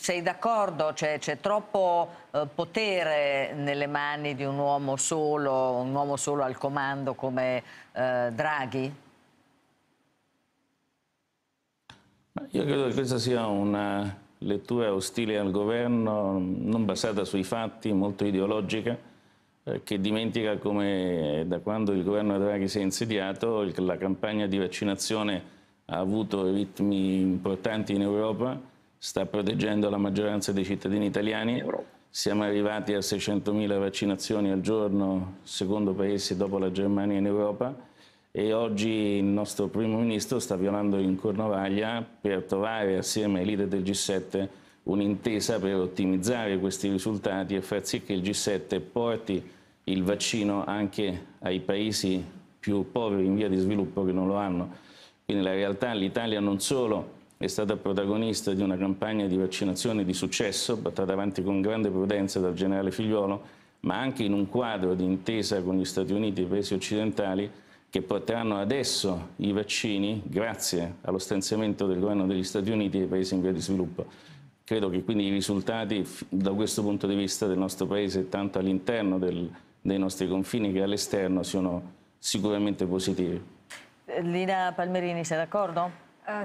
sei d'accordo? C'è, troppo eh, potere nelle mani di un uomo solo, un uomo solo al comando come eh, Draghi? Io credo che questa sia una lettura ostile al governo, non basata sui fatti, molto ideologica, eh, che dimentica come eh, da quando il governo Draghi si è insediato la campagna di vaccinazione ha avuto ritmi importanti in Europa, sta proteggendo la maggioranza dei cittadini italiani. Siamo arrivati a 600.000 vaccinazioni al giorno, secondo paese dopo la Germania in Europa e oggi il nostro primo ministro sta violando in Cornovaglia per trovare assieme ai leader del G7 un'intesa per ottimizzare questi risultati e far sì che il G7 porti il vaccino anche ai paesi più poveri in via di sviluppo che non lo hanno. Quindi la realtà l'Italia non solo è stata protagonista di una campagna di vaccinazione di successo, portata avanti con grande prudenza dal generale Figliolo, ma anche in un quadro di intesa con gli Stati Uniti e i paesi occidentali che porteranno adesso i vaccini grazie allo stanziamento del governo degli Stati Uniti e dei paesi in via di sviluppo. Credo che quindi i risultati da questo punto di vista del nostro Paese, tanto all'interno dei nostri confini che all'esterno, siano sicuramente positivi. Lina Palmerini, sei d'accordo? Uh,